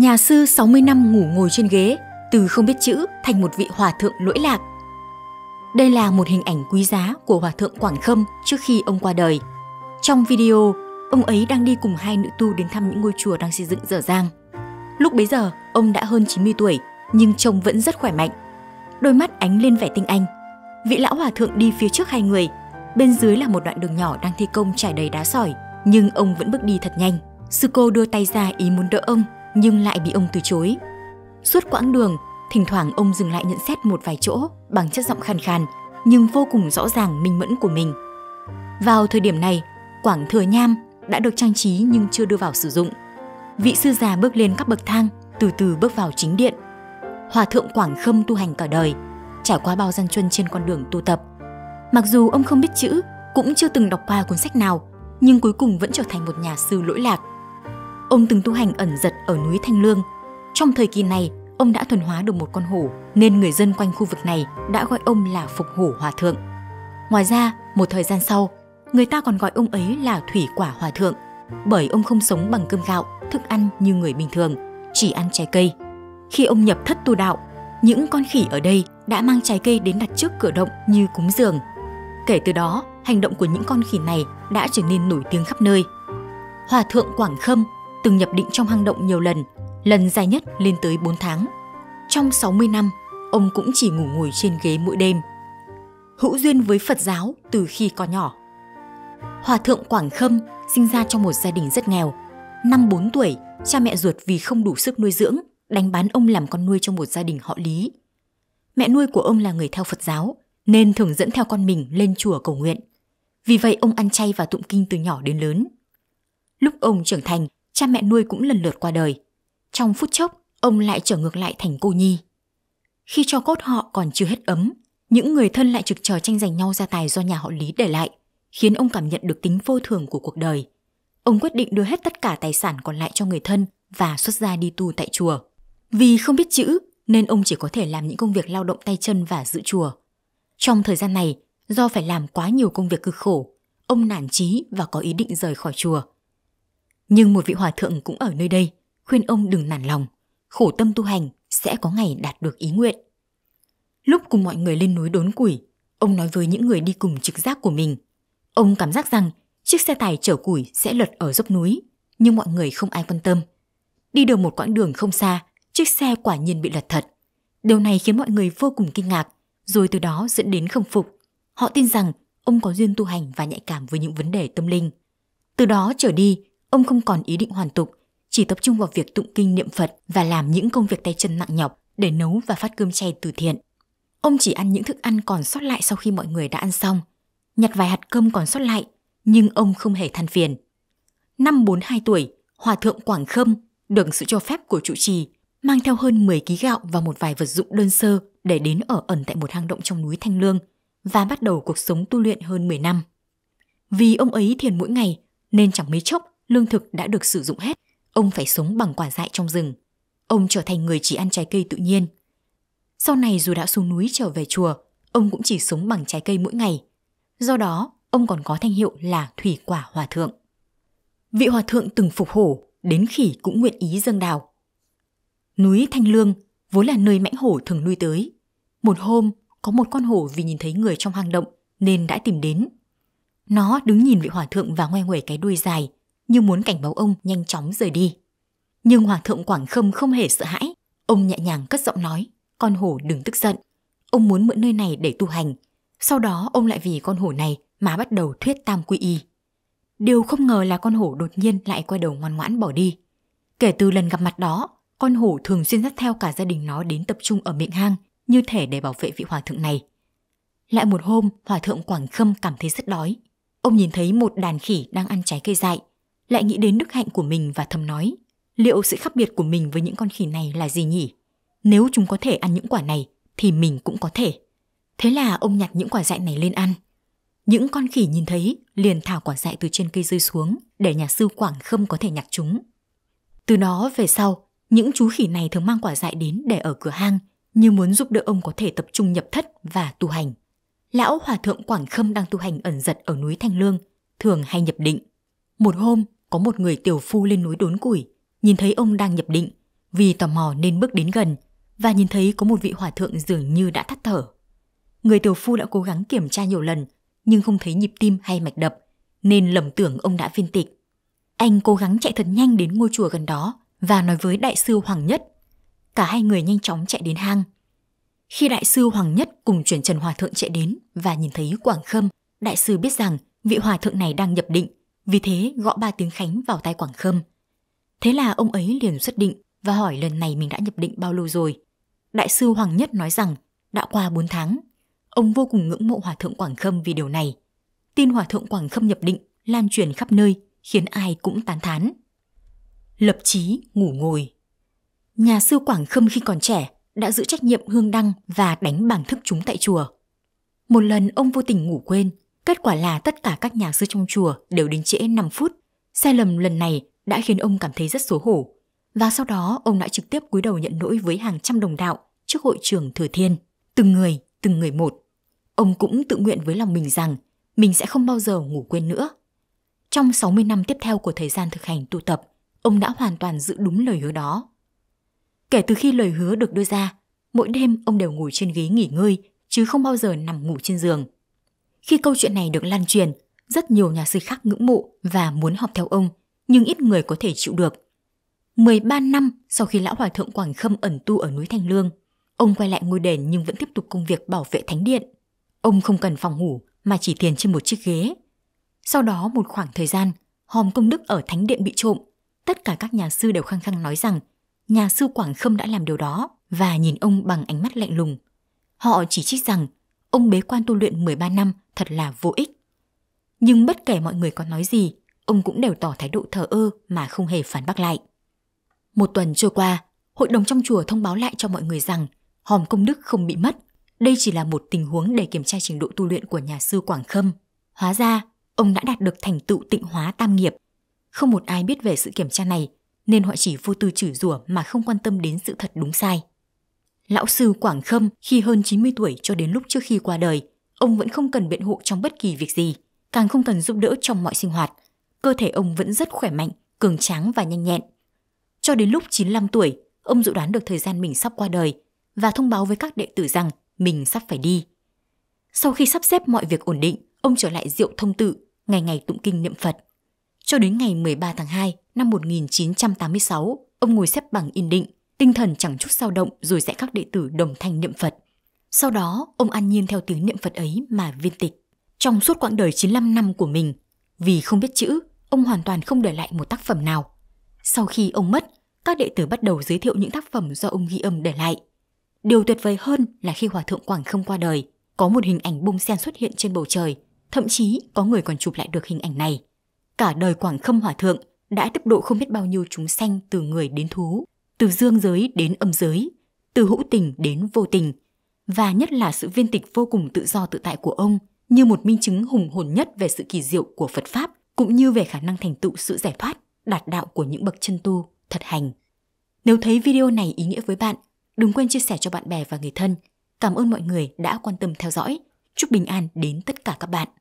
Nhà sư 60 năm ngủ ngồi trên ghế, từ không biết chữ thành một vị hòa thượng lỗi lạc. Đây là một hình ảnh quý giá của Hòa thượng Quảng Khâm trước khi ông qua đời. Trong video, ông ấy đang đi cùng hai nữ tu đến thăm những ngôi chùa đang xây dựng dở dang. Lúc bấy giờ, ông đã hơn 90 tuổi, nhưng trông vẫn rất khỏe mạnh. Đôi mắt ánh lên vẻ tinh anh. Vị lão hòa thượng đi phía trước hai người, bên dưới là một đoạn đường nhỏ đang thi công trải đầy đá sỏi, nhưng ông vẫn bước đi thật nhanh. Sư cô đưa tay ra ý muốn đỡ ông, nhưng lại bị ông từ chối. Suốt quãng đường, thỉnh thoảng ông dừng lại nhận xét một vài chỗ bằng chất giọng khàn khàn, nhưng vô cùng rõ ràng minh mẫn của mình. Vào thời điểm này, Quảng Thừa Nham đã được trang trí nhưng chưa đưa vào sử dụng. Vị sư già bước lên các bậc thang, từ từ bước vào chính điện. Hòa thượng Quảng Khâm tu hành cả đời, trải qua bao gian truân trên con đường tu tập. Mặc dù ông không biết chữ, cũng chưa từng đọc qua cuốn sách nào, nhưng cuối cùng vẫn trở thành một nhà sư lỗi lạc ông từng tu hành ẩn giật ở núi Thanh Lương. Trong thời kỳ này, ông đã thuần hóa được một con hổ nên người dân quanh khu vực này đã gọi ông là Phục Hổ Hòa Thượng. Ngoài ra, một thời gian sau, người ta còn gọi ông ấy là Thủy Quả Hòa Thượng bởi ông không sống bằng cơm gạo, thức ăn như người bình thường, chỉ ăn trái cây. Khi ông nhập thất tu đạo, những con khỉ ở đây đã mang trái cây đến đặt trước cửa động như cúng dường. Kể từ đó, hành động của những con khỉ này đã trở nên nổi tiếng khắp nơi. Hòa thượng Quảng Khâm từng nhập định trong hang động nhiều lần, lần dài nhất lên tới 4 tháng. Trong 60 năm, ông cũng chỉ ngủ ngồi trên ghế mỗi đêm. Hữu duyên với Phật giáo từ khi còn nhỏ. Hòa thượng Quảng Khâm sinh ra trong một gia đình rất nghèo. Năm 4 tuổi, cha mẹ ruột vì không đủ sức nuôi dưỡng, đánh bán ông làm con nuôi trong một gia đình họ Lý. Mẹ nuôi của ông là người theo Phật giáo, nên thường dẫn theo con mình lên chùa cầu nguyện. Vì vậy ông ăn chay và tụng kinh từ nhỏ đến lớn. Lúc ông trưởng thành, cha mẹ nuôi cũng lần lượt qua đời. Trong phút chốc, ông lại trở ngược lại thành cô nhi. Khi cho cốt họ còn chưa hết ấm, những người thân lại trực chờ tranh giành nhau gia tài do nhà họ Lý để lại, khiến ông cảm nhận được tính vô thường của cuộc đời. Ông quyết định đưa hết tất cả tài sản còn lại cho người thân và xuất gia đi tu tại chùa. Vì không biết chữ nên ông chỉ có thể làm những công việc lao động tay chân và giữ chùa. Trong thời gian này, do phải làm quá nhiều công việc cực khổ, ông nản chí và có ý định rời khỏi chùa – nhưng một vị hòa thượng cũng ở nơi đây, khuyên ông đừng nản lòng, khổ tâm tu hành sẽ có ngày đạt được ý nguyện. Lúc cùng mọi người lên núi đốn củi, ông nói với những người đi cùng trực giác của mình. Ông cảm giác rằng chiếc xe tải chở củi sẽ lật ở dốc núi, nhưng mọi người không ai quan tâm. Đi được một quãng đường không xa, chiếc xe quả nhiên bị lật thật. Điều này khiến mọi người vô cùng kinh ngạc, rồi từ đó dẫn đến không phục. Họ tin rằng ông có duyên tu hành và nhạy cảm với những vấn đề tâm linh. Từ đó trở đi, Ông không còn ý định hoàn tục, chỉ tập trung vào việc tụng kinh niệm Phật và làm những công việc tay chân nặng nhọc để nấu và phát cơm chay từ thiện. Ông chỉ ăn những thức ăn còn sót lại sau khi mọi người đã ăn xong, nhặt vài hạt cơm còn sót lại, nhưng ông không hề than phiền. Năm 42 tuổi, Hòa thượng Quảng Khâm được sự cho phép của trụ trì mang theo hơn 10 ký gạo và một vài vật dụng đơn sơ để đến ở ẩn tại một hang động trong núi Thanh Lương và bắt đầu cuộc sống tu luyện hơn 10 năm. Vì ông ấy thiền mỗi ngày nên chẳng mấy chốc lương thực đã được sử dụng hết, ông phải sống bằng quả dại trong rừng. Ông trở thành người chỉ ăn trái cây tự nhiên. Sau này dù đã xuống núi trở về chùa, ông cũng chỉ sống bằng trái cây mỗi ngày. Do đó, ông còn có thanh hiệu là thủy quả hòa thượng. Vị hòa thượng từng phục hổ, đến khỉ cũng nguyện ý dâng đào. Núi Thanh Lương vốn là nơi mãnh hổ thường nuôi tới. Một hôm, có một con hổ vì nhìn thấy người trong hang động nên đã tìm đến. Nó đứng nhìn vị hòa thượng và ngoe nguẩy cái đuôi dài, như muốn cảnh báo ông nhanh chóng rời đi. Nhưng hoàng Thượng Quảng Khâm không hề sợ hãi. Ông nhẹ nhàng cất giọng nói, con hổ đừng tức giận. Ông muốn mượn nơi này để tu hành. Sau đó ông lại vì con hổ này mà bắt đầu thuyết tam quy y. Điều không ngờ là con hổ đột nhiên lại quay đầu ngoan ngoãn bỏ đi. Kể từ lần gặp mặt đó, con hổ thường xuyên dắt theo cả gia đình nó đến tập trung ở miệng hang như thể để bảo vệ vị hòa thượng này. Lại một hôm, hòa thượng Quảng Khâm cảm thấy rất đói. Ông nhìn thấy một đàn khỉ đang ăn trái cây dại lại nghĩ đến đức hạnh của mình và thầm nói, liệu sự khác biệt của mình với những con khỉ này là gì nhỉ? Nếu chúng có thể ăn những quả này, thì mình cũng có thể. Thế là ông nhặt những quả dại này lên ăn. Những con khỉ nhìn thấy liền thả quả dại từ trên cây rơi xuống để nhà sư Quảng Khâm có thể nhặt chúng. Từ đó về sau, những chú khỉ này thường mang quả dại đến để ở cửa hang như muốn giúp đỡ ông có thể tập trung nhập thất và tu hành. Lão Hòa Thượng Quảng Khâm đang tu hành ẩn giật ở núi Thanh Lương, thường hay nhập định. Một hôm, có một người tiểu phu lên núi đốn củi, nhìn thấy ông đang nhập định, vì tò mò nên bước đến gần và nhìn thấy có một vị hòa thượng dường như đã thắt thở. Người tiểu phu đã cố gắng kiểm tra nhiều lần nhưng không thấy nhịp tim hay mạch đập nên lầm tưởng ông đã viên tịch. Anh cố gắng chạy thật nhanh đến ngôi chùa gần đó và nói với đại sư Hoàng Nhất. Cả hai người nhanh chóng chạy đến hang. Khi đại sư Hoàng Nhất cùng chuyển Trần Hòa Thượng chạy đến và nhìn thấy Quảng Khâm, đại sư biết rằng vị hòa thượng này đang nhập định vì thế gõ ba tiếng Khánh vào tay Quảng Khâm. Thế là ông ấy liền xuất định và hỏi lần này mình đã nhập định bao lâu rồi. Đại sư Hoàng Nhất nói rằng đã qua 4 tháng. Ông vô cùng ngưỡng mộ Hòa Thượng Quảng Khâm vì điều này. Tin Hòa Thượng Quảng Khâm nhập định lan truyền khắp nơi khiến ai cũng tán thán. Lập chí ngủ ngồi Nhà sư Quảng Khâm khi còn trẻ đã giữ trách nhiệm hương đăng và đánh bảng thức chúng tại chùa. Một lần ông vô tình ngủ quên Kết quả là tất cả các nhà sư trong chùa đều đến trễ 5 phút. Sai lầm lần này đã khiến ông cảm thấy rất xấu hổ. Và sau đó ông đã trực tiếp cúi đầu nhận lỗi với hàng trăm đồng đạo trước hội trưởng Thừa Thiên. Từng người, từng người một. Ông cũng tự nguyện với lòng mình rằng mình sẽ không bao giờ ngủ quên nữa. Trong 60 năm tiếp theo của thời gian thực hành tu tập, ông đã hoàn toàn giữ đúng lời hứa đó. Kể từ khi lời hứa được đưa ra, mỗi đêm ông đều ngồi trên ghế nghỉ ngơi chứ không bao giờ nằm ngủ trên giường. Khi câu chuyện này được lan truyền, rất nhiều nhà sư khác ngưỡng mộ và muốn học theo ông, nhưng ít người có thể chịu được. 13 năm sau khi lão hòa thượng Quảng Khâm ẩn tu ở núi Thanh Lương, ông quay lại ngôi đền nhưng vẫn tiếp tục công việc bảo vệ thánh điện. Ông không cần phòng ngủ mà chỉ thiền trên một chiếc ghế. Sau đó một khoảng thời gian, hòm công đức ở thánh điện bị trộm. Tất cả các nhà sư đều khăng khăng nói rằng nhà sư Quảng Khâm đã làm điều đó và nhìn ông bằng ánh mắt lạnh lùng. Họ chỉ trích rằng ông bế quan tu luyện 13 năm thật là vô ích. Nhưng bất kể mọi người có nói gì, ông cũng đều tỏ thái độ thờ ơ mà không hề phản bác lại. Một tuần trôi qua, hội đồng trong chùa thông báo lại cho mọi người rằng hòm công đức không bị mất. Đây chỉ là một tình huống để kiểm tra trình độ tu luyện của nhà sư Quảng Khâm. Hóa ra, ông đã đạt được thành tựu tịnh hóa tam nghiệp. Không một ai biết về sự kiểm tra này, nên họ chỉ vô tư chửi rủa mà không quan tâm đến sự thật đúng sai. Lão sư Quảng Khâm khi hơn 90 tuổi cho đến lúc trước khi qua đời, ông vẫn không cần biện hộ trong bất kỳ việc gì, càng không cần giúp đỡ trong mọi sinh hoạt. Cơ thể ông vẫn rất khỏe mạnh, cường tráng và nhanh nhẹn. Cho đến lúc 95 tuổi, ông dự đoán được thời gian mình sắp qua đời và thông báo với các đệ tử rằng mình sắp phải đi. Sau khi sắp xếp mọi việc ổn định, ông trở lại diệu thông tự, ngày ngày tụng kinh niệm Phật. Cho đến ngày 13 tháng 2 năm 1986, ông ngồi xếp bằng yên định, tinh thần chẳng chút dao động rồi dạy các đệ tử đồng thanh niệm Phật. Sau đó, ông an nhiên theo tiếng niệm Phật ấy mà viên tịch. Trong suốt quãng đời 95 năm của mình, vì không biết chữ, ông hoàn toàn không để lại một tác phẩm nào. Sau khi ông mất, các đệ tử bắt đầu giới thiệu những tác phẩm do ông ghi âm để lại. Điều tuyệt vời hơn là khi Hòa Thượng Quảng không qua đời, có một hình ảnh bông sen xuất hiện trên bầu trời, thậm chí có người còn chụp lại được hình ảnh này. Cả đời Quảng Không Hòa Thượng đã tiếp độ không biết bao nhiêu chúng sanh từ người đến thú, từ dương giới đến âm giới, từ hữu tình đến vô tình, và nhất là sự viên tịch vô cùng tự do tự tại của ông như một minh chứng hùng hồn nhất về sự kỳ diệu của Phật Pháp cũng như về khả năng thành tựu sự giải thoát, đạt đạo của những bậc chân tu, thật hành. Nếu thấy video này ý nghĩa với bạn, đừng quên chia sẻ cho bạn bè và người thân. Cảm ơn mọi người đã quan tâm theo dõi. Chúc bình an đến tất cả các bạn.